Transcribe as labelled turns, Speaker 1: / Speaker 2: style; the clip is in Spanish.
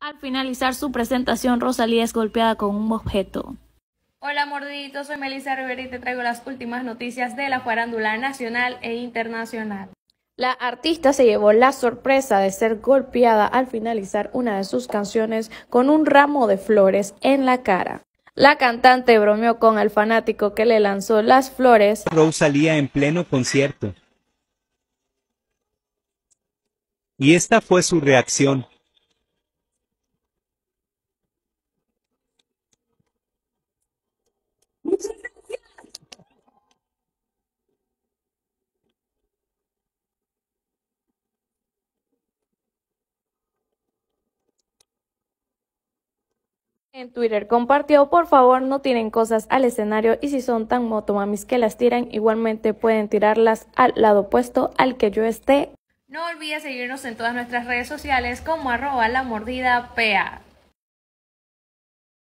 Speaker 1: Al finalizar su presentación, Rosalía es golpeada con un objeto. Hola mordiditos, soy Melissa Rivera y te traigo las últimas noticias de la farándula nacional e internacional. La artista se llevó la sorpresa de ser golpeada al finalizar una de sus canciones con un ramo de flores en la cara. La cantante bromeó con el fanático que le lanzó las flores.
Speaker 2: Rosalía en pleno concierto. Y esta fue su reacción.
Speaker 1: En Twitter compartió, por favor no tiren cosas al escenario y si son tan motomamis que las tiran, igualmente pueden tirarlas al lado opuesto al que yo esté. No olvides seguirnos en todas nuestras redes sociales como arroba la mordida